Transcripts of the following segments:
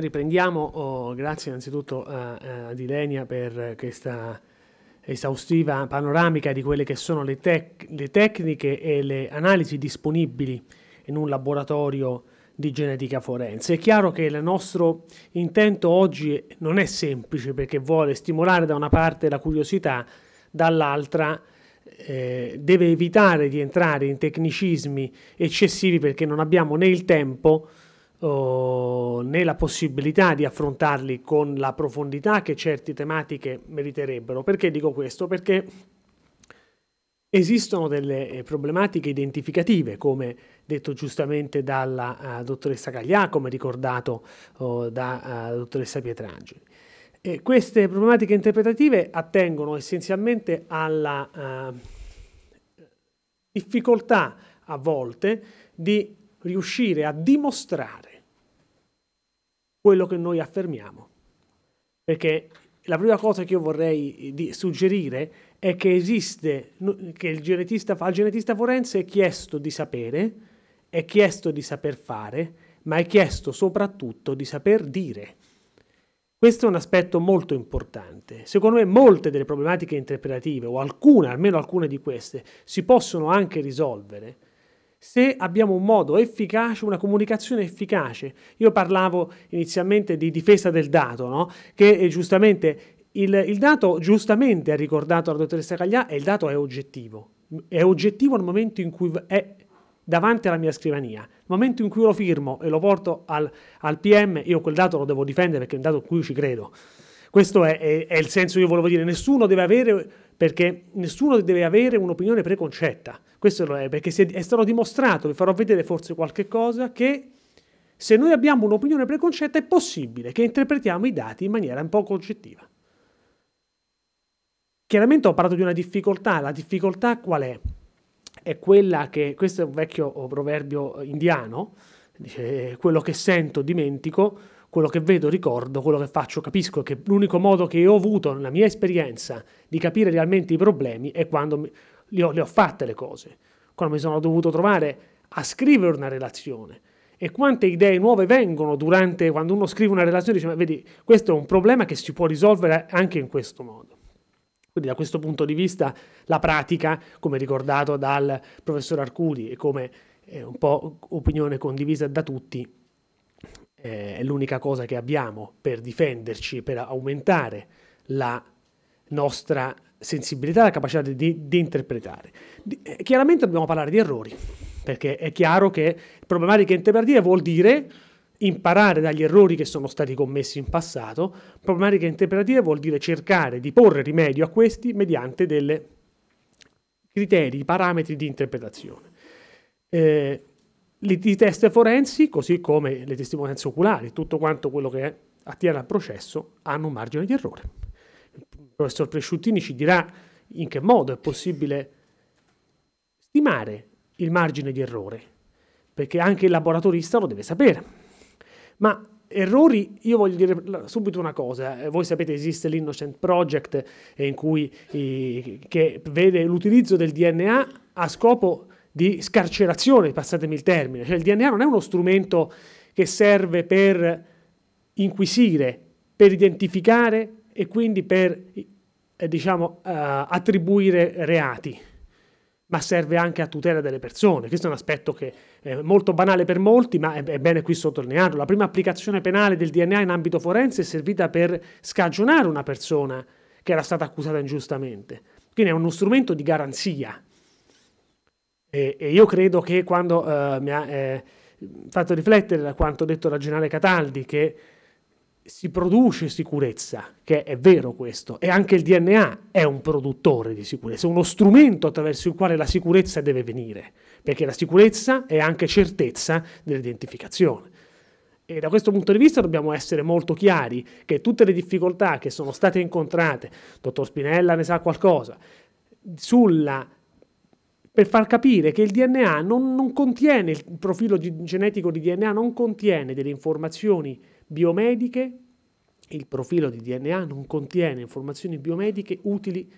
Riprendiamo, oh, grazie innanzitutto a, a Dilenia per questa esaustiva panoramica di quelle che sono le, tec- le tecniche e le analisi disponibili in un laboratorio di genetica forense. È chiaro che il nostro intento oggi non è semplice perché vuole stimolare da una parte la curiosità, dall'altra eh, deve evitare di entrare in tecnicismi eccessivi perché non abbiamo né il tempo né la possibilità di affrontarli con la profondità che certe tematiche meriterebbero. Perché dico questo? Perché esistono delle eh, problematiche identificative, come detto giustamente dalla uh, dottoressa Caglià, come ricordato uh, da uh, dottoressa Pietrangeli. E queste problematiche interpretative attengono essenzialmente alla difficoltà a volte di riuscire a dimostrare quello che noi affermiamo. Perché la prima cosa che io vorrei eh, suggerire è che esiste, che il genetista, al genetista forense è chiesto di sapere, è chiesto di saper fare, ma è chiesto soprattutto di saper dire. Questo è un aspetto molto importante. Secondo me molte delle problematiche interpretative, o alcune, almeno alcune di queste, si possono anche risolvere se abbiamo un modo efficace, una comunicazione efficace. Io parlavo inizialmente di difesa del dato, no? che eh, giustamente il, il, dato, giustamente ha ricordato la dottoressa Caglià, e il dato è oggettivo. È oggettivo al momento in cui è davanti alla mia scrivania. Nel momento in cui lo firmo e lo porto al, al, PM, io quel dato lo devo difendere perché è un dato in cui io ci credo. Questo è, è, è il senso che io volevo dire. Nessuno deve avere perché nessuno deve avere un'opinione preconcetta. Questo lo è, perché è stato dimostrato, vi farò vedere forse qualche cosa, che se noi abbiamo un'opinione preconcetta è possibile che interpretiamo i dati in maniera un po' concettiva. Chiaramente ho parlato di una difficoltà, la difficoltà qual è? È quella che, questo è un vecchio proverbio indiano, dice, quello che sento dimentico, quello che vedo ricordo, quello che faccio capisco che l'unico modo che ho avuto nella mia esperienza di capire realmente i problemi è quando mi, le, ho, le ho fatte le cose, quando mi sono dovuto trovare a scrivere una relazione. E quante idee nuove vengono durante quando uno scrive una relazione, dice, ma vedi, questo è un problema che si può risolvere anche in questo modo. Quindi da questo punto di vista la pratica, come ricordato dal professor Arcudi e come è un po' opinione condivisa da tutti, eh, è l'unica cosa che abbiamo per difenderci, per aumentare la nostra sensibilità, la capacità di, di interpretare. Di, eh, chiaramente dobbiamo parlare di errori, perché è chiaro che problematica interpretativa vuol dire imparare dagli errori che sono stati commessi in passato, problematica interpretativa vuol dire cercare di porre rimedio a questi mediante dei criteri, parametri di interpretazione. Eh, le, di teste forensi, così come le testimonianze oculari, tutto quanto quello che è, attiene al processo, hanno un margine di errore. Il professor Presciuttini ci dirà in che modo è possibile stimare il margine di errore, perché anche il laboratorista lo deve sapere. Ma errori, io voglio dire subito una cosa, eh, voi sapete esiste l'Innocent Project eh, in cui, che vede l'utilizzo del DNA a scopo di scarcerazione, passatemi il termine, cioè il DNA non è uno strumento che serve per inquisire, per identificare e quindi per eh, diciamo, eh, attribuire reati, ma serve anche a tutela delle persone. Questo è un aspetto che è molto banale per molti, ma è, è bene qui sottolinearlo. La prima applicazione penale del DNA in ambito forense è servita per scagionare una persona che era stata accusata ingiustamente. Quindi è uno strumento di garanzia e, e io credo che quando eh, mi ha eh, fatto riflettere da quanto detto da Generale Cataldi, che si produce sicurezza, che è vero questo, e anche il DNA è un produttore di sicurezza, è uno strumento attraverso il quale la sicurezza deve venire, perché la sicurezza è anche certezza dell'identificazione. E da questo punto di vista dobbiamo essere molto chiari che tutte le difficoltà che sono state incontrate, dottor Spinella ne sa qualcosa, sulla per far capire che il DNA non, non contiene, il profilo di, genetico di DNA non contiene delle informazioni biomediche, il profilo di DNA non contiene informazioni biomediche utili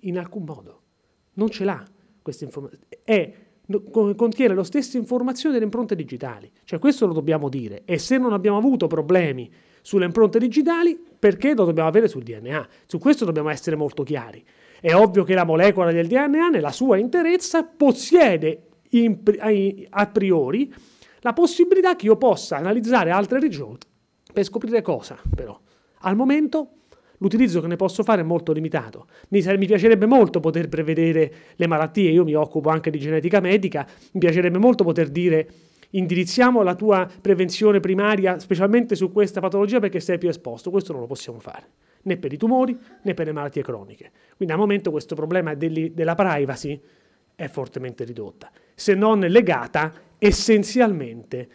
in alcun modo. Non ce l'ha questa informazione. contiene la stessa informazione delle impronte digitali. Cioè questo lo dobbiamo dire. E se non abbiamo avuto problemi sulle impronte digitali, perché lo dobbiamo avere sul DNA? Su questo dobbiamo essere molto chiari. È ovvio che la molecola del DNA nella sua interezza possiede in, a priori la possibilità che io possa analizzare altre regioni per scoprire cosa, però. Al momento l'utilizzo che ne posso fare è molto limitato. Mi, mi, piacerebbe molto poter prevedere le malattie, io mi occupo anche di genetica medica, mi piacerebbe molto poter dire indirizziamo la tua prevenzione primaria specialmente su questa patologia perché sei più esposto, questo non lo possiamo fare né per i tumori né per le malattie croniche. Quindi al momento questo problema degli, della privacy è fortemente ridotta, se non legata essenzialmente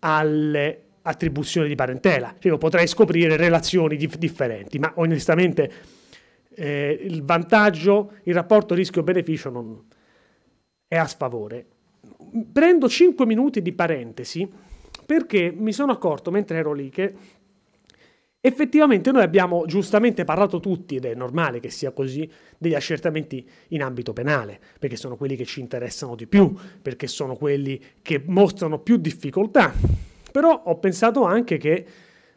alle attribuzioni di parentela. Cioè io potrei scoprire relazioni dif- differenti, ma onestamente eh, il vantaggio, il rapporto rischio-beneficio non è a sfavore. Prendo 5 minuti di parentesi perché mi sono accorto mentre ero lì che Effettivamente noi abbiamo giustamente parlato tutti, ed è normale che sia così, degli accertamenti in ambito penale, perché sono quelli che ci interessano di più, perché sono quelli che mostrano più difficoltà. Però ho pensato anche che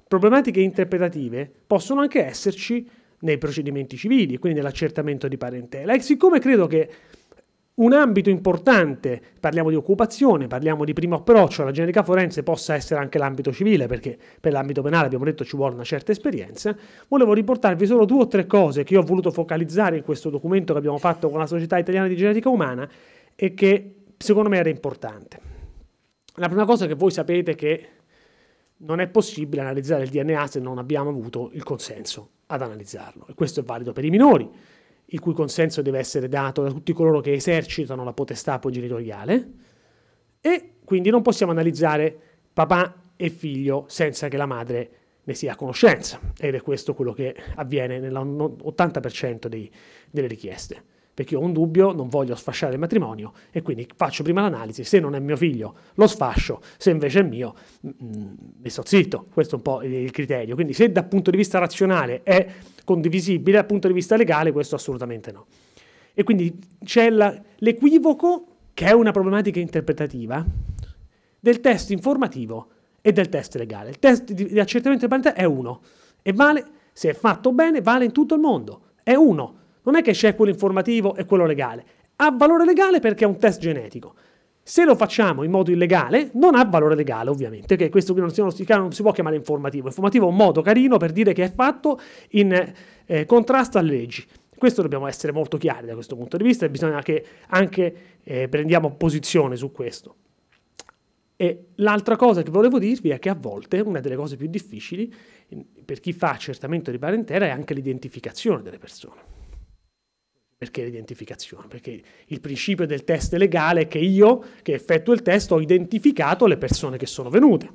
problematiche interpretative possono anche esserci nei procedimenti civili, quindi nell'accertamento di parentela. E siccome credo che un ambito importante, parliamo di occupazione, parliamo di primo approccio alla genetica forense, possa essere anche l'ambito civile, perché per l'ambito penale abbiamo detto ci vuole una certa esperienza, volevo riportarvi solo due o tre cose che io ho voluto focalizzare in questo documento che abbiamo fatto con la Società Italiana di Genetica Umana e che secondo me era importante. La prima cosa è che voi sapete è che non è possibile analizzare il DNA se non abbiamo avuto il consenso ad analizzarlo e questo è valido per i minori il cui consenso deve essere dato da tutti coloro che esercitano la potestà genitoriale, e quindi non possiamo analizzare papà e figlio senza che la madre ne sia a conoscenza, ed è questo quello che avviene nell'80% dei, delle richieste. Perché ho un dubbio, non voglio sfasciare il matrimonio e quindi faccio prima l'analisi, se non è mio figlio lo sfascio, se invece è mio mi mm, mm, sto zitto, questo è un po' il criterio. Quindi se dal punto di vista razionale è condivisibile dal punto di vista legale, questo assolutamente no. E quindi c'è la, l'equivoco, che è una problematica interpretativa, del test informativo e del test legale. Il test di, di accertamento di patentabilità è uno e vale, se è fatto bene, vale in tutto il mondo. È uno. Non è che c'è quello informativo e quello legale. Ha valore legale perché è un test genetico. Se lo facciamo in modo illegale, non ha valore legale, ovviamente, che questo non si, non si può chiamare informativo. Informativo è un modo carino per dire che è fatto in eh, contrasto alle leggi. Questo dobbiamo essere molto chiari da questo punto di vista e bisogna che anche eh, prendiamo posizione su questo. E l'altra cosa che volevo dirvi è che a volte una delle cose più difficili per chi fa accertamento di parentela è anche l'identificazione delle persone perché l'identificazione? Perché il principio del test legale è che io, che effettuo il test, ho identificato le persone che sono venute.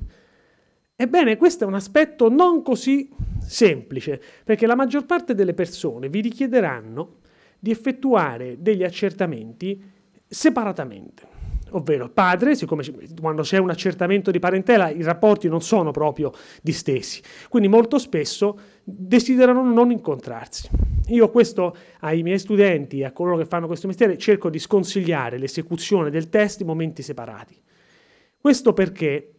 Ebbene, questo è un aspetto non così semplice, perché la maggior parte delle persone vi richiederanno di effettuare degli accertamenti separatamente ovvero padre, siccome quando c'è un accertamento di parentela i rapporti non sono proprio distesi, quindi molto spesso desiderano non incontrarsi. Io questo ai miei studenti, a coloro che fanno questo mestiere, cerco di sconsigliare l'esecuzione del test in momenti separati. Questo perché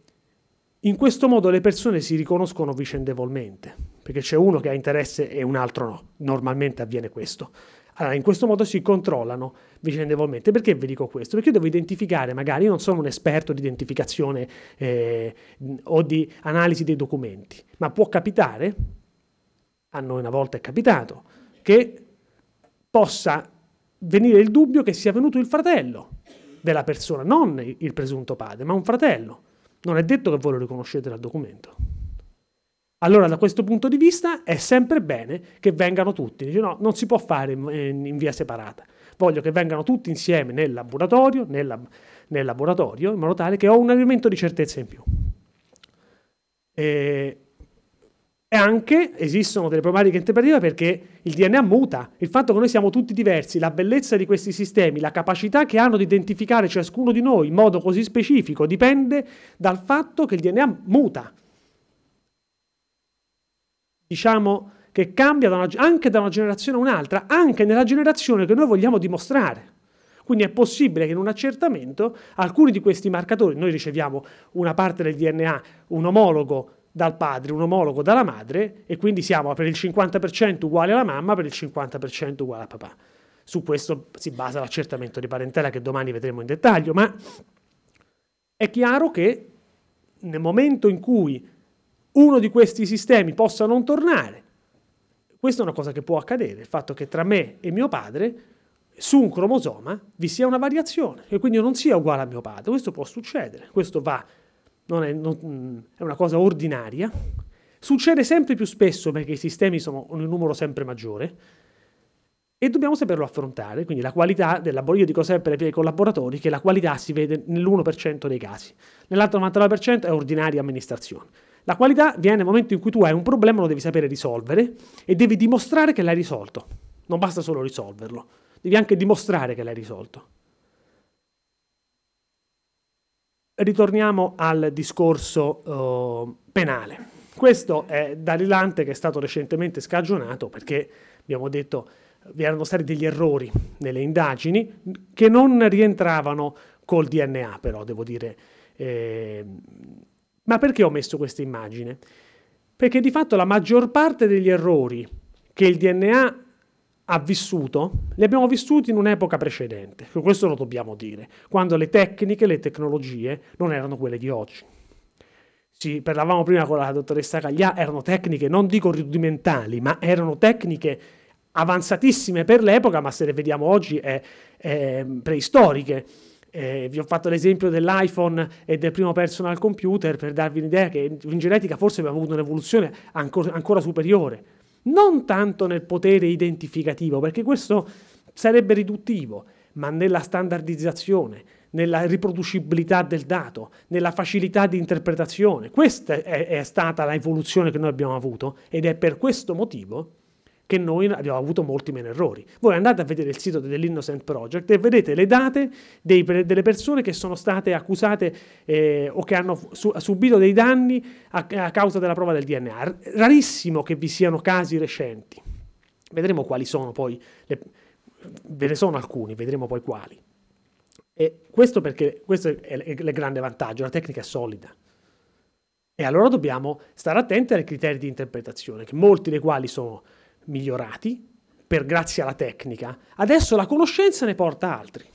in questo modo le persone si riconoscono vicendevolmente, perché c'è uno che ha interesse e un altro no. Normalmente avviene questo. Allora, in questo modo si controllano vicendevolmente. Perché vi dico questo? Perché io devo identificare, magari io non sono un esperto di identificazione eh, o di analisi dei documenti, ma può capitare, a noi una volta è capitato, che possa venire il dubbio che sia venuto il fratello della persona, non il presunto padre, ma un fratello. Non è detto che voi lo riconoscete dal documento. Allora, da questo punto di vista, è sempre bene che vengano tutti. Dice, no, non si può fare in, in via separata. Voglio che vengano tutti insieme nel laboratorio, nella, nel laboratorio in modo tale che ho un elemento di certezza in più. E e anche esistono delle problematiche interpretative perché il DNA muta, il fatto che noi siamo tutti diversi, la bellezza di questi sistemi, la capacità che hanno di identificare ciascuno di noi in modo così specifico dipende dal fatto che il DNA muta. Diciamo che cambia da una, anche da una generazione a un'altra, anche nella generazione che noi vogliamo dimostrare. Quindi è possibile che in un accertamento alcuni di questi marcatori, noi riceviamo una parte del DNA, un omologo dal padre, un omologo dalla madre e quindi siamo per il 50% uguali alla mamma, per il 50% uguali a papà. Su questo si basa l'accertamento di parentela che domani vedremo in dettaglio, ma è chiaro che nel momento in cui uno di questi sistemi possa non tornare, questa è una cosa che può accadere, il fatto che tra me e mio padre su un cromosoma vi sia una variazione e quindi io non sia uguale a mio padre, questo può succedere, questo va non è, non, mm, è una cosa ordinaria, succede sempre più spesso perché i sistemi sono un numero sempre maggiore e dobbiamo saperlo affrontare, quindi la qualità del lavoro, io dico sempre ai miei collaboratori che la qualità si vede nell'1% dei casi, nell'altro 99% è ordinaria amministrazione. La qualità viene nel momento in cui tu hai un problema, lo devi sapere risolvere e devi dimostrare che l'hai risolto, non basta solo risolverlo, devi anche dimostrare che l'hai risolto. ritorniamo al discorso eh, penale. Questo è da che è stato recentemente scagionato perché abbiamo detto vi erano stati degli errori nelle indagini che non rientravano col DNA però devo dire. Eh, ma perché ho messo questa immagine? Perché di fatto la maggior parte degli errori che il DNA ha vissuto, li abbiamo vissuti in un'epoca precedente, questo lo dobbiamo dire, quando le tecniche, le tecnologie non erano quelle di oggi. Ci parlavamo prima con la dottoressa Caglià, erano tecniche, non dico rudimentali, ma erano tecniche avanzatissime per l'epoca, ma se le vediamo oggi è, è preistoriche. Eh, vi ho fatto l'esempio dell'iPhone e del primo personal computer per darvi un'idea che in genetica forse abbiamo avuto un'evoluzione ancora, ancora superiore non tanto nel potere identificativo, perché questo sarebbe riduttivo, ma nella standardizzazione, nella riproducibilità del dato, nella facilità di interpretazione. Questa è, è stata l'evoluzione che noi abbiamo avuto ed è per questo motivo che noi abbiamo avuto molti meno errori. Voi andate a vedere il sito dell'Innocent Project e vedete le date dei, delle persone che sono state accusate eh, o che hanno su, subito dei danni a, a causa della prova del DNA. Rarissimo che vi siano casi recenti. Vedremo quali sono poi, le, ve ne sono alcuni, vedremo poi quali. E questo perché questo è il grande vantaggio, la tecnica è solida. E allora dobbiamo stare attenti ai criteri di interpretazione, molti dei quali sono migliorati per grazie alla tecnica, adesso la conoscenza ne porta altri.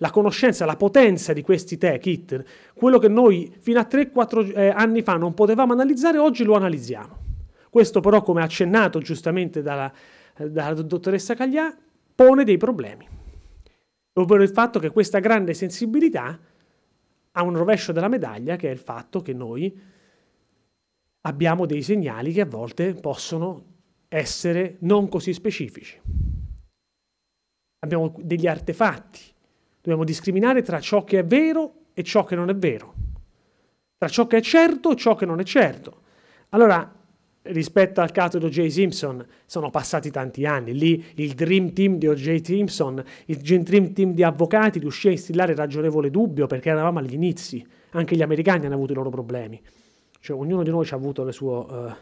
La conoscenza, la potenza di questi tech hit, quello che noi fino a 3-4 eh, anni fa non potevamo analizzare, oggi lo analizziamo. Questo però, come accennato giustamente dalla, eh, dalla dottoressa Caglià, pone dei problemi. Ovvero il fatto che questa grande sensibilità ha un rovescio della medaglia, che è il fatto che noi abbiamo dei segnali che a volte possono essere non così specifici. Abbiamo degli artefatti, dobbiamo discriminare tra ciò che è vero e ciò che non è vero, tra ciò che è certo e ciò che non è certo. Allora, rispetto al caso di O.J. Simpson, sono passati tanti anni, lì il Dream Team di O.J. Simpson, il Dream Team di avvocati riuscì a instillare ragionevole dubbio perché eravamo agli inizi, anche gli americani hanno avuto i loro problemi cioè ognuno di noi ci ha avuto suo, uh,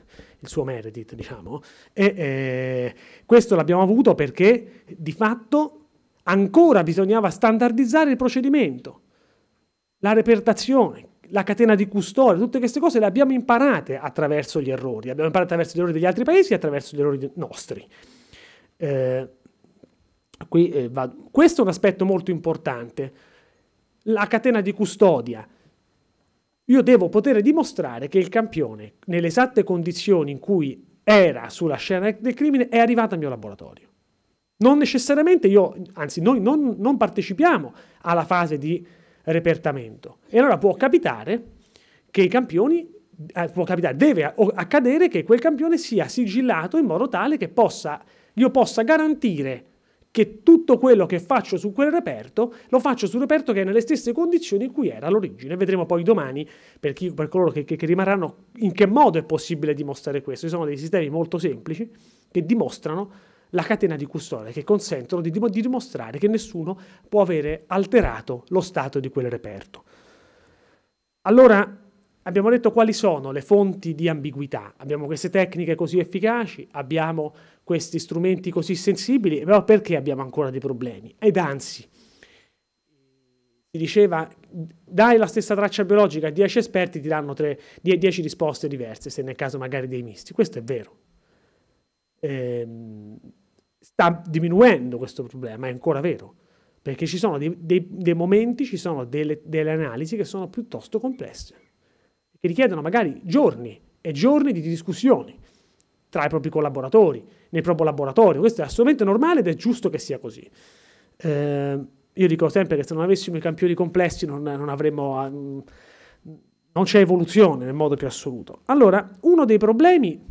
il suo Meredith, diciamo, e eh, questo l'abbiamo avuto perché di fatto ancora bisognava standardizzare il procedimento, la repertazione, la catena di custodia, tutte queste cose le abbiamo imparate attraverso gli errori, abbiamo imparato attraverso gli errori degli altri paesi e attraverso gli errori nostri. Eh, qui, eh, questo è un aspetto molto importante, la catena di custodia io devo poter dimostrare che il campione, nelle esatte condizioni in cui era sulla scena del crimine, è arrivato al mio laboratorio. Non necessariamente io, anzi noi non, non partecipiamo alla fase di repertamento. E allora può capitare che i campioni, eh, può capitare, deve accadere che quel campione sia sigillato in modo tale che possa, io possa garantire che tutto quello che faccio su quel reperto lo faccio su un reperto che è nelle stesse condizioni in cui era all'origine. Vedremo poi domani per, chi, per coloro che, che, che rimarranno in che modo è possibile dimostrare questo. Ci sono dei sistemi molto semplici che dimostrano la catena di custodia, che consentono di, di, dimostrare che nessuno può avere alterato lo stato di quel reperto. Allora, Abbiamo detto quali sono le fonti di ambiguità, abbiamo queste tecniche così efficaci, abbiamo questi strumenti così sensibili, però perché abbiamo ancora dei problemi? Ed anzi, si diceva, dai la stessa traccia biologica a 10 esperti, ti danno 10 risposte diverse, se nel caso magari dei misti. Questo è vero. Ehm, sta diminuendo questo problema, è ancora vero perché ci sono dei, dei, dei momenti, ci sono delle, delle analisi che sono piuttosto complesse che richiedono magari giorni e giorni di discussioni tra i propri collaboratori, nel proprio laboratorio. Questo è assolutamente normale ed è giusto che sia così. Eh, io dico sempre che se non avessimo i campioni complessi non, non avremmo... Mm, non c'è evoluzione nel modo più assoluto. Allora, uno dei problemi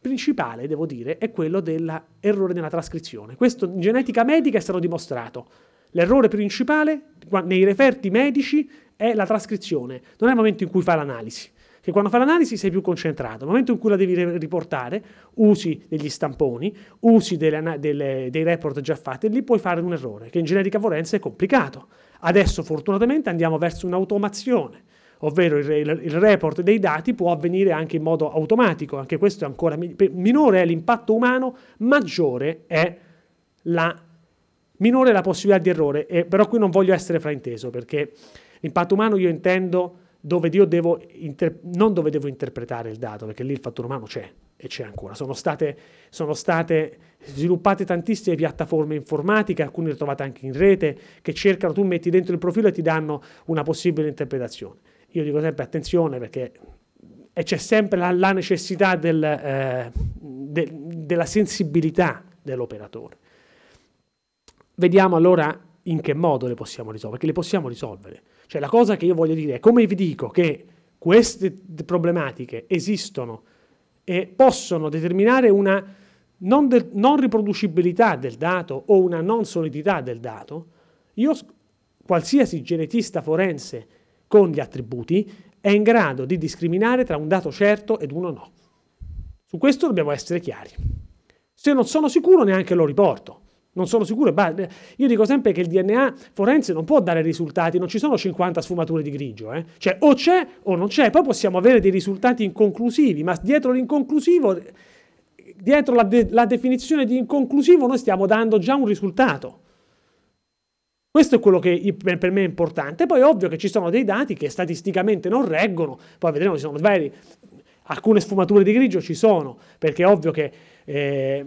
principali, devo dire, è quello dell'errore nella trascrizione. Questo in genetica medica è stato dimostrato. L'errore principale nei referti medici è la trascrizione, non è il momento in cui fai l'analisi che quando fai l'analisi sei più concentrato. Nel momento in cui la devi riportare, usi degli stamponi, usi delle, delle, dei report già fatti e lì puoi fare un errore, che in generica forense è complicato. Adesso fortunatamente andiamo verso un'automazione, ovvero il, il, il report dei dati può avvenire anche in modo automatico, anche questo è ancora minore è l'impatto umano, maggiore è la minore la possibilità di errore, eh, però qui non voglio essere frainteso perché l'impatto umano io intendo dove io devo inter- non dove devo interpretare il dato, perché lì il fattore umano c'è e c'è ancora. Sono state, sono state sviluppate tantissime piattaforme informatiche, alcune le trovate anche in rete, che cercano, tu metti dentro il profilo e ti danno una possibile interpretazione. Io dico sempre attenzione perché e eh, c'è sempre la, la necessità del, eh, de, della sensibilità dell'operatore. Vediamo allora in che modo le possiamo risolvere, perché le possiamo risolvere. Cioè la cosa che io voglio dire è come vi dico che queste problematiche esistono e possono determinare una non, de- non riproducibilità del dato o una non solidità del dato, io, qualsiasi genetista forense con gli attributi, è in grado di discriminare tra un dato certo ed uno no. Su questo dobbiamo essere chiari. Se non sono sicuro neanche lo riporto non sono sicuro. Eh, io dico sempre che il DNA forense non può dare risultati, non ci sono 50 sfumature di grigio, eh? cioè o c'è o non c'è, poi possiamo avere dei risultati inconclusivi, ma dietro l'inconclusivo, dietro la, de- la definizione di inconclusivo noi stiamo dando già un risultato. Questo è quello che per me è importante. Poi è ovvio che ci sono dei dati che statisticamente non reggono, poi vedremo, se sono vari, alcune sfumature di grigio ci sono, perché è ovvio che... Eh,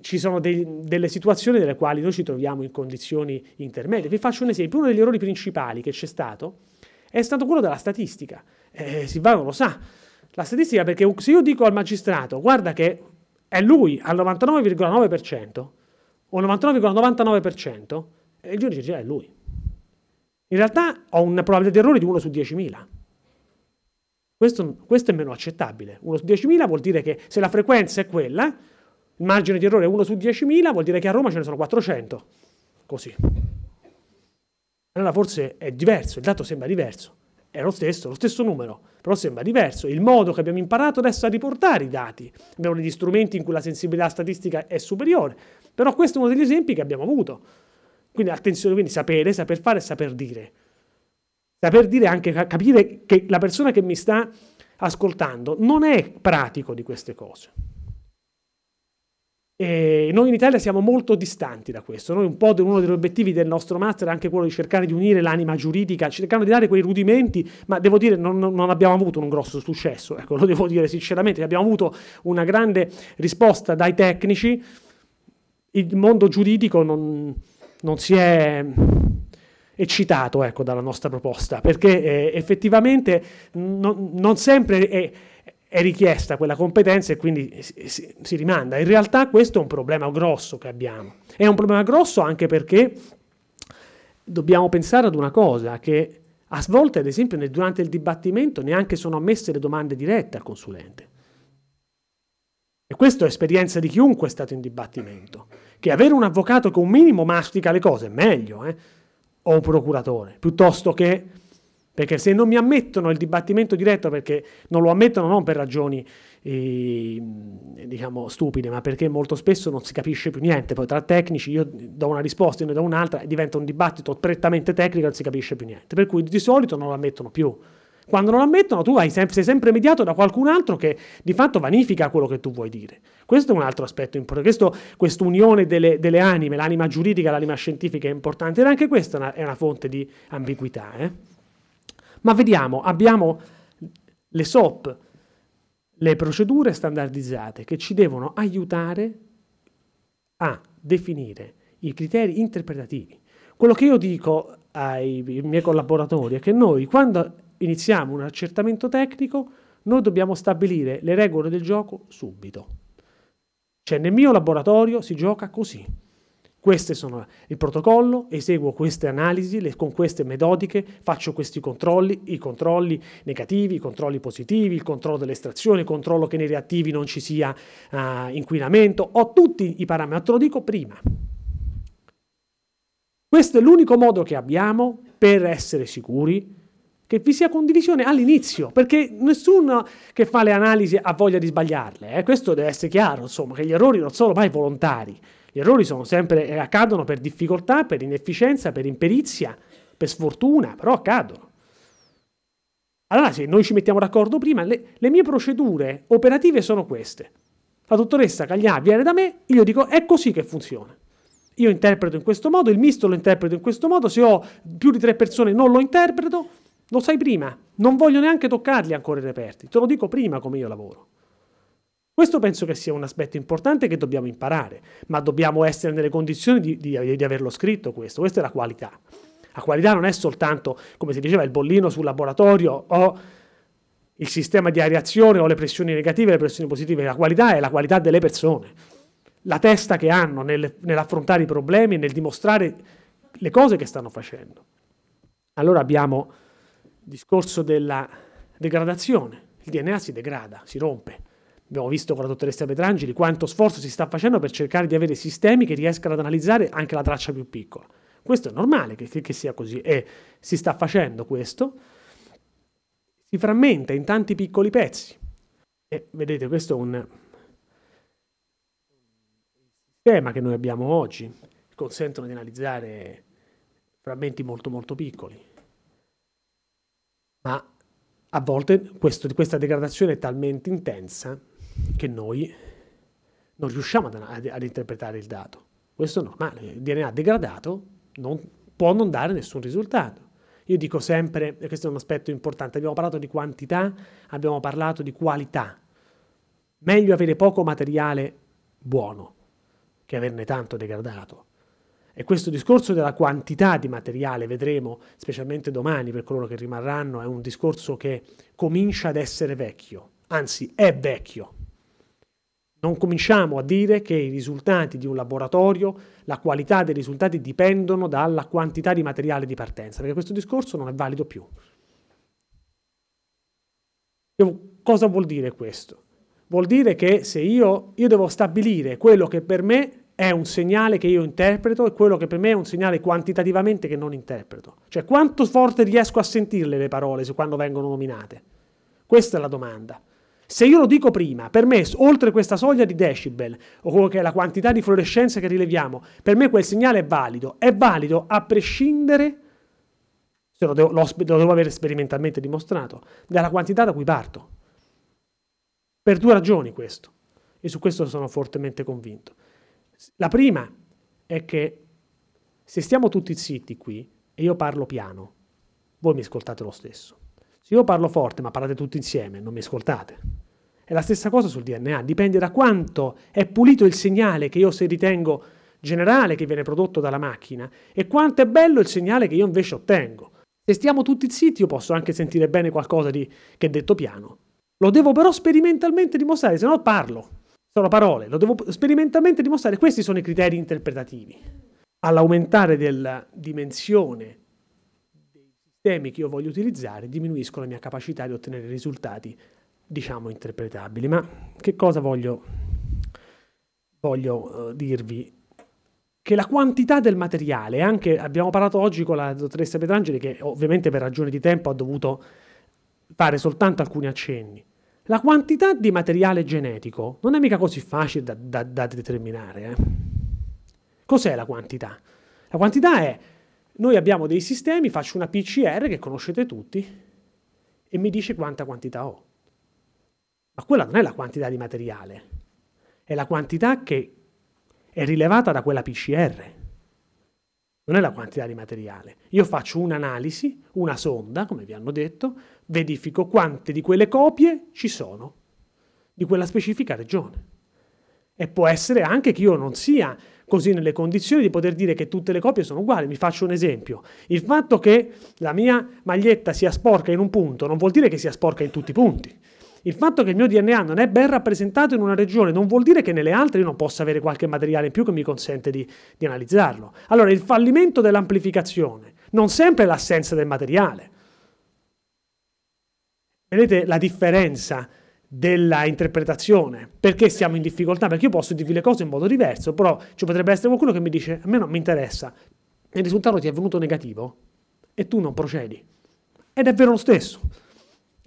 ci sono dei, delle situazioni nelle quali noi ci troviamo in condizioni intermedie. Vi faccio un esempio, uno degli errori principali che c'è stato è stato quello della statistica. Eh, Silvano lo sa, la statistica perché se io dico al magistrato guarda che è lui al 99,9% o 99,99%, eh, il giudice dice è lui. In realtà ho una probabilità di errore di 1 su 10.000. Questo, questo è meno accettabile. 1 su 10.000 vuol dire che se la frequenza è quella, il margine di errore è 1 su 10.000, vuol dire che a Roma ce ne sono 400. Così. Allora forse è diverso, il dato sembra diverso. È lo stesso, lo stesso numero, però sembra diverso. Il modo che abbiamo imparato adesso a riportare i dati. Abbiamo degli strumenti in cui la sensibilità statistica è superiore, però questo è uno degli esempi che abbiamo avuto. Quindi attenzione, quindi sapere, saper fare e saper dire. Saper dire anche capire che la persona che mi sta ascoltando non è pratico di queste cose. E noi in Italia siamo molto distanti da questo. Noi un po' uno degli obiettivi del nostro master è anche quello di cercare di unire l'anima giuridica, cercando di dare quei rudimenti, ma devo dire non, non abbiamo avuto un grosso successo, ecco, lo devo dire sinceramente, abbiamo avuto una grande risposta dai tecnici, il mondo giuridico non, non si è eccitato ecco, dalla nostra proposta, perché eh, effettivamente non, non sempre... È, è richiesta quella competenza e quindi si, si rimanda. In realtà questo è un problema grosso che abbiamo. È un problema grosso anche perché dobbiamo pensare ad una cosa che a volte, ad esempio, durante il dibattimento neanche sono ammesse le domande dirette al consulente. E questa è esperienza di chiunque è stato in dibattimento. Che avere un avvocato che un minimo mastica le cose è meglio, eh? o un procuratore, piuttosto che perché se non mi ammettono il dibattimento diretto, perché non lo ammettono non per ragioni eh, diciamo stupide, ma perché molto spesso non si capisce più niente. Poi tra tecnici io do una risposta, io ne do un'altra, e diventa un dibattito prettamente tecnico e non si capisce più niente. Per cui di solito non lo ammettono più. Quando non lo ammettono, tu sempre, sei sempre mediato da qualcun altro che di fatto vanifica quello che tu vuoi dire. Questo è un altro aspetto importante. Questa unione delle, delle, anime, l'anima giuridica e l'anima scientifica è importante, ed anche questa è una, è una fonte di ambiguità. Eh? Ma vediamo, abbiamo le SOP, le procedure standardizzate che ci devono aiutare a definire i criteri interpretativi. Quello che io dico ai miei collaboratori è che noi quando iniziamo un accertamento tecnico, noi dobbiamo stabilire le regole del gioco subito. Cioè nel mio laboratorio si gioca così. Questo sono il protocollo, eseguo queste analisi, le, con queste metodiche faccio questi controlli, i controlli negativi, i controlli positivi, il controllo dell'estrazione, il controllo che nei reattivi non ci sia uh, inquinamento, ho tutti i parametri, te lo dico prima. Questo è l'unico modo che abbiamo per essere sicuri che vi sia condivisione all'inizio, perché nessuno che fa le analisi ha voglia di sbagliarle, eh? questo deve essere chiaro, insomma, che gli errori non sono mai volontari. Gli errori sempre, eh, accadono per difficoltà, per inefficienza, per imperizia, per sfortuna, però accadono. Allora, se noi ci mettiamo d'accordo prima, le, le mie procedure operative sono queste. La dottoressa Caglià viene da me, io dico è così che funziona. Io interpreto in questo modo, il misto lo interpreto in questo modo, se ho più di tre persone non lo interpreto, lo sai prima, non voglio neanche toccarli ancora i reperti, te lo dico prima come io lavoro. Questo penso che sia un aspetto importante che dobbiamo imparare, ma dobbiamo essere nelle condizioni di, di, di averlo scritto questo, questa è la qualità. La qualità non è soltanto, come si diceva, il bollino sul laboratorio o il sistema di areazione o le pressioni negative e le pressioni positive, la qualità è la qualità delle persone, la testa che hanno nel, nell'affrontare i problemi nel dimostrare le cose che stanno facendo. Allora abbiamo il discorso della degradazione, il DNA si degrada, si rompe, Abbiamo visto con la dottoressa Petrangeli quanto sforzo si sta facendo per cercare di avere sistemi che riescano ad analizzare anche la traccia più piccola. Questo è normale che, che sia così e si sta facendo questo. Si frammenta in tanti piccoli pezzi. E vedete, questo è un sistema che noi abbiamo oggi, che consentono di analizzare frammenti molto molto piccoli. Ma a volte questo, questa degradazione è talmente intensa che noi non riusciamo ad, ad, ad interpretare il dato. Questo è normale. Il DNA degradato non, può non dare nessun risultato. Io dico sempre, e questo è un aspetto importante, abbiamo parlato di quantità, abbiamo parlato di qualità. Meglio avere poco materiale buono che averne tanto degradato. E questo discorso della quantità di materiale, vedremo specialmente domani per coloro che rimarranno, è un discorso che comincia ad essere vecchio, anzi è vecchio, non cominciamo a dire che i risultati di un laboratorio, la qualità dei risultati dipendono dalla quantità di materiale di partenza, perché questo discorso non è valido più. Io, cosa vuol dire questo? Vuol dire che se io, io devo stabilire quello che per me è un segnale che io interpreto e quello che per me è un segnale quantitativamente che non interpreto. Cioè quanto forte riesco a sentirle le parole quando vengono nominate? Questa è la domanda. Se io lo dico prima, per me oltre questa soglia di decibel, o quello che è la quantità di fluorescenza che rileviamo, per me quel segnale è valido. È valido a prescindere, se lo devo, lo, lo devo aver sperimentalmente dimostrato, dalla quantità da cui parto. Per due ragioni questo, e su questo sono fortemente convinto. La prima è che se stiamo tutti zitti qui e io parlo piano, voi mi ascoltate lo stesso. Se io parlo forte ma parlate tutti insieme, non mi ascoltate. È la stessa cosa sul DNA, dipende da quanto è pulito il segnale che io se ritengo generale che viene prodotto dalla macchina e quanto è bello il segnale che io invece ottengo. Se stiamo tutti zitti io posso anche sentire bene qualcosa di, che è detto piano. Lo devo però sperimentalmente dimostrare, se no parlo. Sono parole, lo devo sperimentalmente dimostrare. Questi sono i criteri interpretativi. All'aumentare della dimensione dei sistemi che io voglio utilizzare, diminuisco la mia capacità di ottenere risultati diciamo interpretabili. Ma che cosa voglio, voglio uh, dirvi? Che la quantità del materiale, anche abbiamo parlato oggi con la dottoressa Petrangeli, che ovviamente per ragione di tempo ha dovuto fare soltanto alcuni accenni. La quantità di materiale genetico non è mica così facile da, da, da determinare. Eh. Cos'è la quantità? La quantità è, noi abbiamo dei sistemi, faccio una PCR che conoscete tutti e mi dice quanta quantità ho. Ma quella non è la quantità di materiale, è la quantità che è rilevata da quella PCR. Non è la quantità di materiale. Io faccio un'analisi, una sonda, come vi hanno detto, verifico quante di quelle copie ci sono di quella specifica regione. E può essere anche che io non sia così nelle condizioni di poter dire che tutte le copie sono uguali. Vi faccio un esempio. Il fatto che la mia maglietta sia sporca in un punto non vuol dire che sia sporca in tutti i punti. Il fatto che il mio DNA non è ben rappresentato in una regione non vuol dire che nelle altre io non possa avere qualche materiale in più che mi consente di, di analizzarlo. Allora, il fallimento dell'amplificazione non sempre è l'assenza del materiale. Vedete la differenza della interpretazione. Perché siamo in difficoltà? Perché io posso dirvi le cose in modo diverso, però ci potrebbe essere qualcuno che mi dice a me non mi interessa, il risultato ti è venuto negativo e tu non procedi. Ed è vero lo stesso.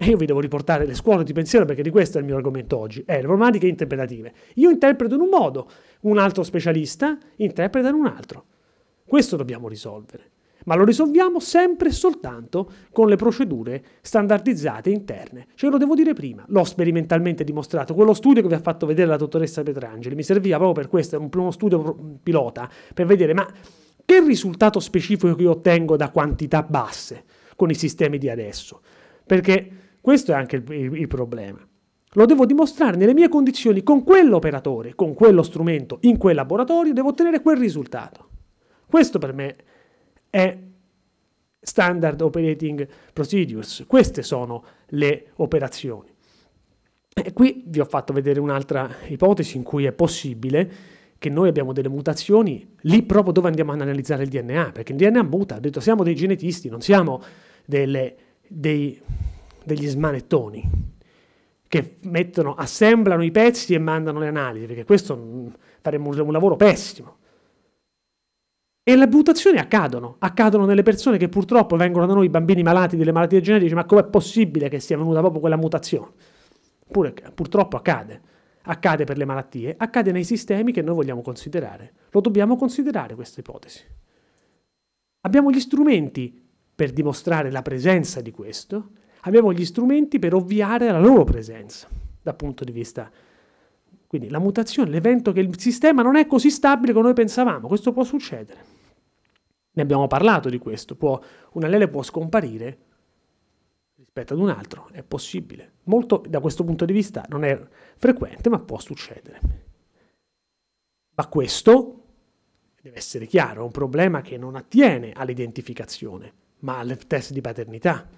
E io vi devo riportare le scuole di pensiero perché di questo è il mio argomento oggi, è le problematiche interpretative. Io interpreto in un modo, un altro specialista interpreta in un altro. Questo dobbiamo risolvere. Ma lo risolviamo sempre e soltanto con le procedure standardizzate interne. Ce lo devo dire prima, l'ho sperimentalmente dimostrato. Quello studio che vi ha fatto vedere la dottoressa Petrangeli mi serviva proprio per questo, era un primo studio pilota, per vedere ma che risultato specifico io ottengo da quantità basse con i sistemi di adesso. Perché questo è anche il, il, il problema. Lo devo dimostrare nelle mie condizioni con quell'operatore, con quello strumento, in quel laboratorio, devo ottenere quel risultato. Questo per me è standard operating procedures, queste sono le operazioni. E qui vi ho fatto vedere un'altra ipotesi in cui è possibile che noi abbiamo delle mutazioni lì proprio dove andiamo ad analizzare il DNA, perché il DNA muta, ho detto siamo dei genetisti, non siamo delle, dei degli smanettoni che mettono, assemblano i pezzi e mandano le analisi, perché questo mm, faremmo un lavoro pessimo. E le mutazioni accadono, accadono nelle persone che purtroppo vengono da noi, bambini malati delle malattie genetiche, ma com'è possibile che sia venuta proprio quella mutazione? Pure, purtroppo accade, accade per le malattie, accade nei sistemi che noi vogliamo considerare. Lo dobbiamo considerare questa ipotesi. Abbiamo gli strumenti per dimostrare la presenza di questo abbiamo gli strumenti per ovviare alla loro presenza dal punto di vista. Quindi la mutazione, l'evento che il sistema non è così stabile come noi pensavamo, questo può succedere. Ne abbiamo parlato di questo, può, un allele può scomparire rispetto ad un altro, è possibile. Molto da questo punto di vista non è frequente, ma può succedere. Ma questo, deve essere chiaro, è un problema che non attiene all'identificazione, ma al test di paternità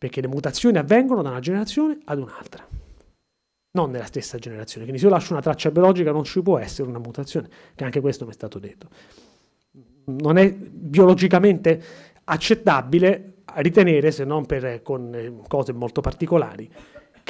perché le mutazioni avvengono da una generazione ad un'altra, non nella stessa generazione. Quindi se io lascio una traccia biologica non ci può essere una mutazione, che anche questo mi è stato detto. Non è biologicamente accettabile ritenere, se non per, eh, con eh, cose molto particolari,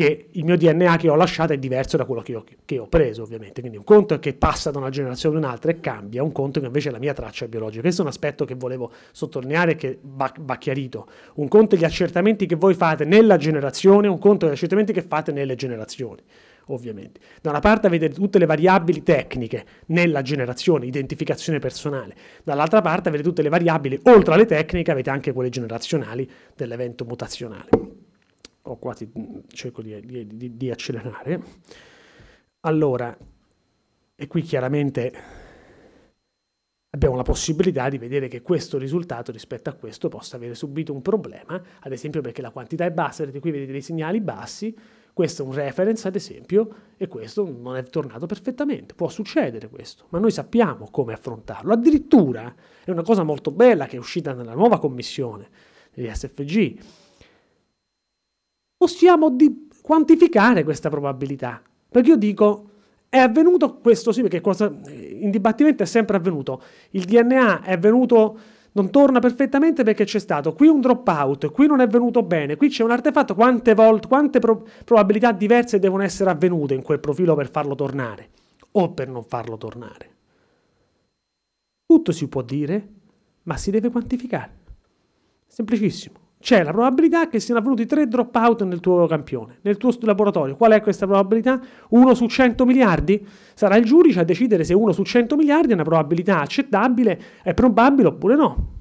che il mio DNA che ho lasciato è diverso da quello che, io, che ho preso, ovviamente. Quindi un conto è che passa da una generazione ad un'altra e cambia, un conto è che invece è la mia traccia biologica. Questo è un aspetto che volevo sottolineare e che va, va, chiarito. Un conto è gli accertamenti che voi fate nella generazione, un conto è gli accertamenti che fate nelle generazioni. Ovviamente. Da una parte avete tutte le variabili tecniche nella generazione, identificazione personale, dall'altra parte avete tutte le variabili, oltre alle tecniche, avete anche quelle generazionali dell'evento mutazionale o quasi mm, cerco di, di, di accelerare. Allora, e qui chiaramente abbiamo la possibilità di vedere che questo risultato rispetto a questo possa avere subito un problema, ad esempio perché la quantità è bassa, vedete qui vedete dei segnali bassi, questo è un reference ad esempio e questo non è tornato perfettamente, può succedere questo, ma noi sappiamo come affrontarlo, addirittura è una cosa molto bella che è uscita nella nuova commissione degli SFG, possiamo quantificare questa probabilità. Perché io dico, è avvenuto questo sì, perché cosa, eh, in dibattimento è sempre avvenuto. Il DNA è venuto, non torna perfettamente perché c'è stato qui un dropout, qui non è venuto bene, qui c'è un artefatto, quante, volt, quante pro, probabilità diverse devono essere avvenute in quel profilo per farlo tornare o per non farlo tornare. Tutto si può dire, ma si deve quantificare. Semplicissimo c'è la probabilità che siano avvenuti tre dropout nel tuo campione, nel tuo laboratorio. Qual è questa probabilità? 1 su 100 miliardi? Sarà il giudice a decidere se 1 su 100 miliardi è una probabilità accettabile, è probabile oppure no.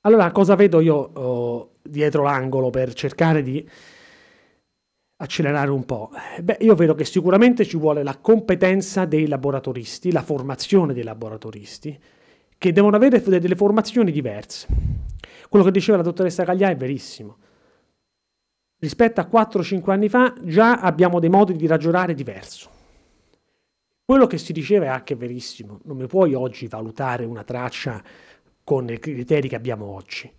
Allora, cosa vedo io oh, dietro l'angolo per cercare di accelerare un po'? Beh, io vedo che sicuramente ci vuole la competenza dei laboratoristi, la formazione dei laboratoristi, che devono avere delle formazioni diverse quello che diceva la dottoressa Caglià è verissimo. Rispetto a 4-5 anni fa già abbiamo dei modi di ragionare diverso. Quello che si diceva è anche verissimo, non mi puoi oggi valutare una traccia con i criteri che abbiamo oggi.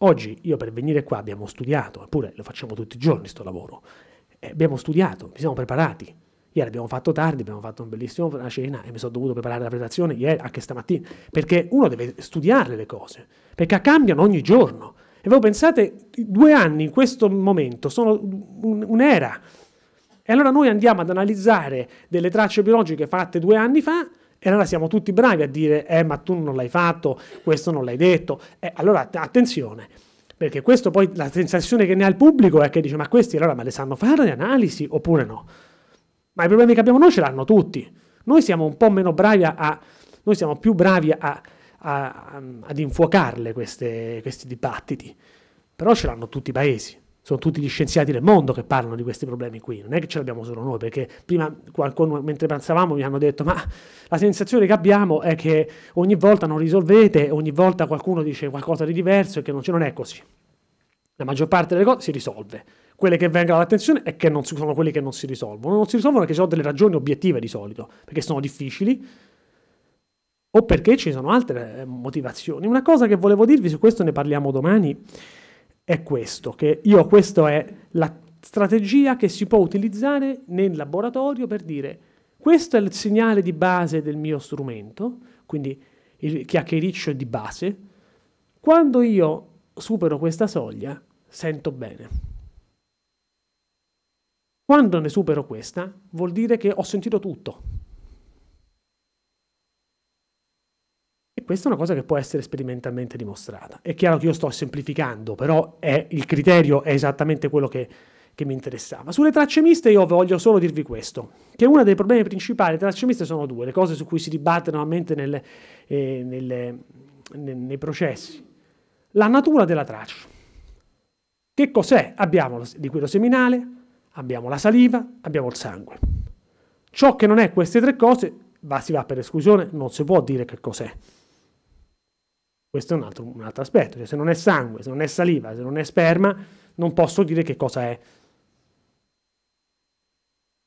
Oggi io per venire qua abbiamo studiato, eppure lo facciamo tutti i giorni questo lavoro, eh, abbiamo studiato, ci siamo preparati, Ieri abbiamo fatto tardi, abbiamo fatto un bellissimo una cena e mi sono dovuto preparare la presentazione ieri, anche stamattina, perché uno deve studiare le cose, perché cambiano ogni giorno. E voi pensate, due anni in questo momento sono un'era. E allora noi andiamo ad analizzare delle tracce biologiche fatte due anni fa e allora siamo tutti bravi a dire, eh ma tu non l'hai fatto, questo non l'hai detto. Eh, allora attenzione, perché questo poi la sensazione che ne ha il pubblico è che dice ma questi allora ma le sanno fare le analisi oppure no? ma i problemi che abbiamo noi ce l'hanno tutti. Noi siamo un po' meno bravi a, noi siamo più bravi a, a, ad infuocarle queste, questi dibattiti, però ce l'hanno tutti i paesi. Sono tutti gli scienziati del mondo che parlano di questi problemi qui, non è che ce l'abbiamo solo noi, perché prima qualcuno, mentre pensavamo, mi hanno detto, ma la sensazione che abbiamo è che ogni volta non risolvete, ogni volta qualcuno dice qualcosa di diverso e che non, cioè, non è così. La maggior parte delle cose si risolve quelle che vengono all'attenzione e che non si, sono quelle che non si risolvono. Non si risolvono perché ci sono delle ragioni obiettive di solito, perché sono difficili o perché ci sono altre eh, motivazioni. Una cosa che volevo dirvi, su questo ne parliamo domani, è questo, che io questa è la strategia che si può utilizzare nel laboratorio per dire questo è il segnale di base del mio strumento, quindi il chiacchiericcio di base, quando io supero questa soglia sento bene. Quando ne supero questa, vuol dire che ho sentito tutto. E questa è una cosa che può essere sperimentalmente dimostrata. È chiaro che io sto semplificando, però è, il criterio è esattamente quello che, che mi interessava. Sulle tracce miste io voglio solo dirvi questo, che uno dei problemi principali delle tracce miste sono due, le cose su cui si dibatte normalmente nelle, eh, nelle, ne, nei processi. La natura della traccia. Che cos'è? Abbiamo liquido seminale, abbiamo la saliva, abbiamo il sangue. Ciò che non è queste tre cose, va, si va per esclusione, non si può dire che cos'è. Questo è un altro, un altro aspetto, cioè, se non è sangue, se non è saliva, se non è sperma, non posso dire che cosa è.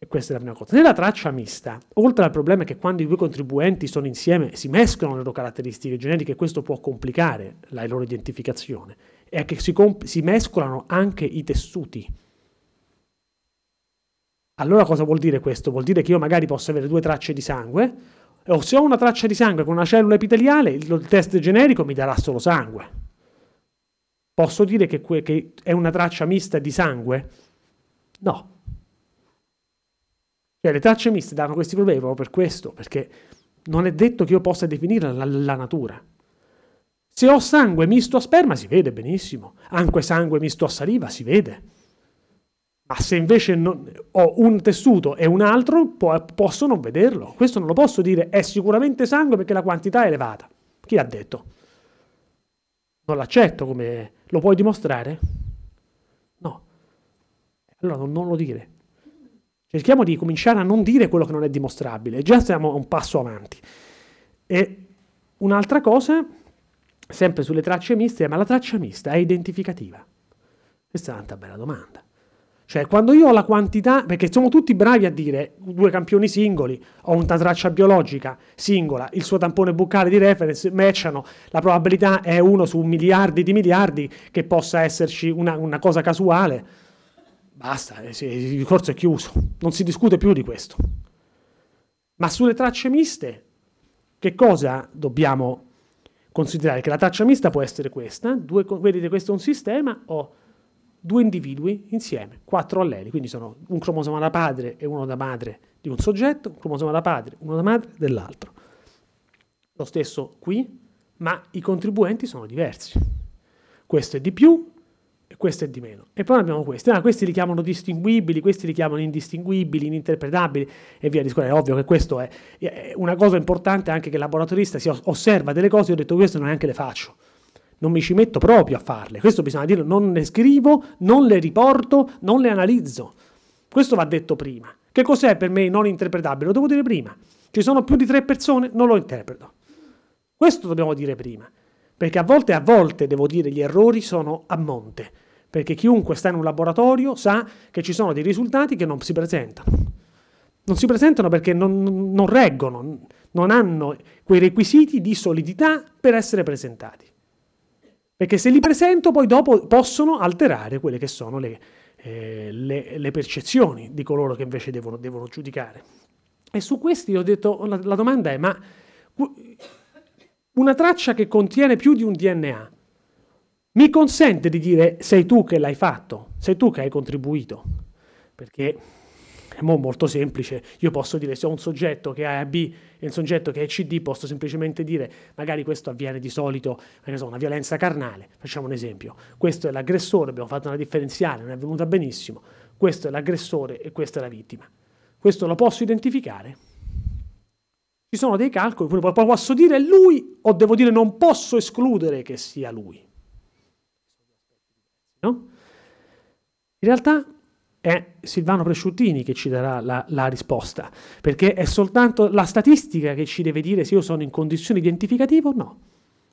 E questa è la prima cosa. Nella traccia mista, oltre al problema che quando i due contribuenti sono insieme si mescolano le loro caratteristiche genetiche, questo può complicare la loro identificazione, è che si, comp- si mescolano anche i tessuti. Allora cosa vuol dire questo? Vuol dire che io magari posso avere due tracce di sangue, o se ho una traccia di sangue con una cellula epiteliale, il test generico mi darà solo sangue. Posso dire che, que- che è una traccia mista di sangue? No. Cioè, le tracce miste danno questi problemi proprio per questo, perché non è detto che io possa definire la, la natura. Se ho sangue misto a sperma si vede benissimo, anche sangue misto a saliva si vede. Ma ah, se invece non, ho un tessuto e un altro, po- posso non vederlo. Questo non lo posso dire, è sicuramente sangue perché la quantità è elevata. Chi l'ha detto? Non l'accetto come... Lo puoi dimostrare? No. Allora non, non lo dire. Cerchiamo di cominciare a non dire quello che non è dimostrabile. Già siamo un passo avanti. E un'altra cosa, sempre sulle tracce miste, ma la traccia mista è identificativa? Questa è una bella domanda. Cioè, quando io ho la quantità, perché siamo tutti bravi a dire due campioni singoli, ho una traccia biologica singola, il suo tampone buccale di reference matchano, la probabilità è uno su miliardi di miliardi che possa esserci una, una cosa casuale. Basta, eh, il discorso è chiuso, non si discute più di questo. Ma sulle tracce miste, che cosa dobbiamo considerare? Che la traccia mista può essere questa, due, vedete questo è un sistema, ho due individui insieme, quattro alleli, quindi sono un cromosoma da padre e uno da madre di un soggetto, un cromosoma da padre, uno da madre dell'altro. Lo stesso qui, ma i contribuenti sono diversi. Questo è di più e questo è di meno. E poi abbiamo questi. Ah, questi li chiamano distinguibili, questi li chiamano indistinguibili, ininterpretabili e via discorrendo. È ovvio che questo è, è una cosa importante anche che il laboratorista si osserva delle cose. Io ho detto questo non neanche le faccio non mi ci metto proprio a farle. Questo bisogna dire, non le scrivo, non le riporto, non le analizzo. Questo va detto prima. Che cos'è per me non interpretabile? Lo devo dire prima. Ci sono più di tre persone, non lo interpreto. Questo dobbiamo dire prima. Perché a volte, a volte, devo dire, gli errori sono a monte. Perché chiunque sta in un laboratorio sa che ci sono dei risultati che non si presentano. Non si presentano perché non, non reggono, non hanno quei requisiti di solidità per essere presentati. Perché se li presento poi dopo possono alterare quelle che sono le, eh, le, le percezioni di coloro che invece devono, devono, giudicare. E su questi ho detto, la, la domanda è, ma una traccia che contiene più di un DNA mi consente di dire sei tu che l'hai fatto, sei tu che hai contribuito, perché mo molto semplice, io posso dire se ho un soggetto che è AB e un soggetto che è CD, posso semplicemente dire magari questo avviene di solito, so, una violenza carnale, facciamo un esempio, questo è l'aggressore, abbiamo fatto una differenziale, non è venuta benissimo, questo è l'aggressore e questa è la vittima. Questo lo posso identificare? Ci sono dei calcoli, poi posso dire lui o devo dire non posso escludere che sia lui. No? In realtà è Silvano Presciuttini che ci darà la, la, risposta, perché è soltanto la statistica che ci deve dire se io sono in condizione identificativa o no.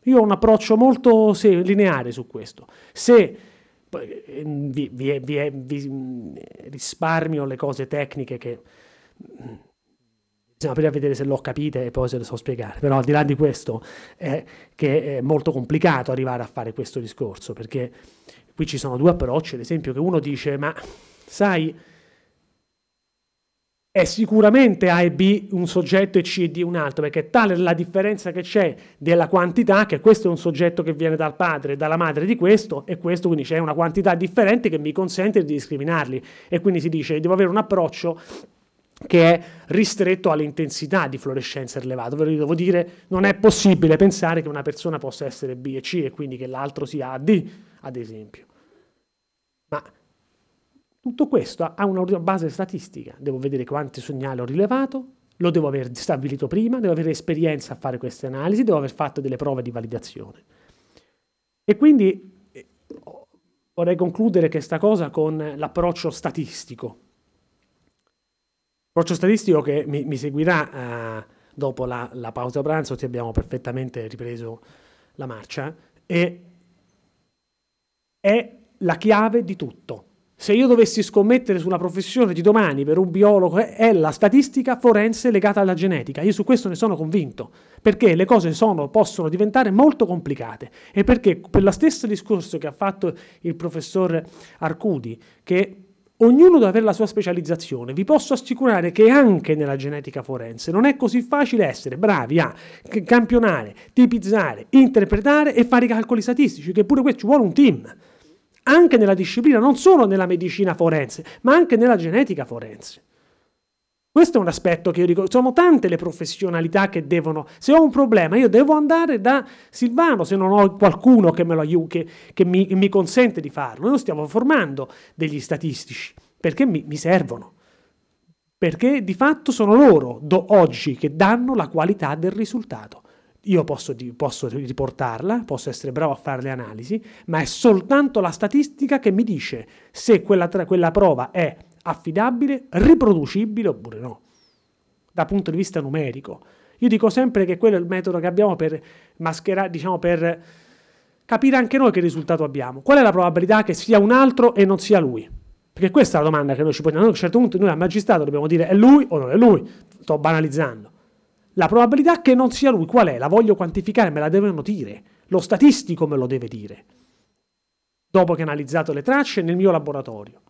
Io ho un approccio molto se, lineare su questo. Se ehm, vi, vi, vi, vi, mm, risparmio le cose tecniche che bisogna mm, prima vedere se l'ho capita e poi se le so spiegare, però al di là di questo è che è molto complicato arrivare a fare questo discorso, perché qui ci sono due approcci, ad esempio che uno dice ma sai, è sicuramente A e B un soggetto e C e D un altro, perché tale è la differenza che c'è della quantità che questo è un soggetto che viene dal padre e dalla madre di questo e questo, quindi c'è una quantità differente che mi consente di discriminarli e quindi si dice devo avere un approccio che è ristretto all'intensità di fluorescenza elevata, ovvero devo dire non è possibile pensare che una persona possa essere B e C e quindi che l'altro sia A D, ad esempio. Tutto questo ha una base statistica, devo vedere quante segnali ho rilevato, lo devo aver stabilito prima, devo avere esperienza a fare queste analisi, devo aver fatto delle prove di validazione. E quindi eh, vorrei concludere questa cosa con l'approccio statistico. L'approccio statistico che mi, mi seguirà eh, dopo la, la, pausa pranzo, ti abbiamo perfettamente ripreso la marcia, e è la chiave di tutto. Se io dovessi scommettere sulla professione di domani per un biologo eh, è la statistica forense legata alla genetica. Io su questo ne sono convinto, perché le cose sono, possono diventare molto complicate e perché per lo stesso discorso che ha fatto il professor Arcudi, che Ognuno deve avere la sua specializzazione. Vi posso assicurare che anche nella genetica forense non è così facile essere bravi a campionare, tipizzare, interpretare e fare i calcoli statistici, che pure questo ci vuole un team anche nella disciplina, non solo nella medicina forense, ma anche nella genetica forense. Questo è un aspetto che io dico, sono tante le professionalità che devono, se ho un problema io devo andare da Silvano se non ho qualcuno che me lo aiuti, che, che mi, mi, consente di farlo. Io stiamo formando degli statistici perché mi, mi servono, perché di fatto sono loro do, oggi che danno la qualità del risultato io posso, posso, riportarla, posso essere bravo a fare le analisi, ma è soltanto la statistica che mi dice se quella, quella prova è affidabile, riproducibile oppure no, dal punto di vista numerico. Io dico sempre che quello è il metodo che abbiamo per mascherare, diciamo per capire anche noi che risultato abbiamo. Qual è la probabilità che sia un altro e non sia lui? Perché questa è la domanda che noi ci poniamo. a un certo punto noi al magistrato dobbiamo dire è lui o non è lui. Sto banalizzando. La probabilità che non sia lui qual è? La voglio quantificare, me la devono dire. Lo statistico me lo deve dire. Dopo che ho analizzato le tracce nel mio laboratorio.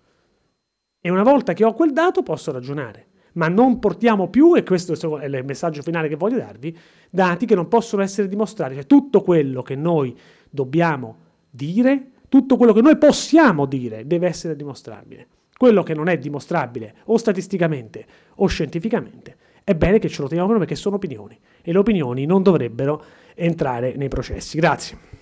E una volta che ho quel dato posso ragionare. Ma non portiamo più, e questo è il messaggio finale che voglio darvi, dati che non possono essere dimostrati. Cioè tutto quello che noi dobbiamo dire, tutto quello che noi possiamo dire, deve essere dimostrabile. Quello che non è dimostrabile o statisticamente o scientificamente è bene che ce lo teniamo perché sono opinioni e le opinioni non dovrebbero entrare nei processi. Grazie.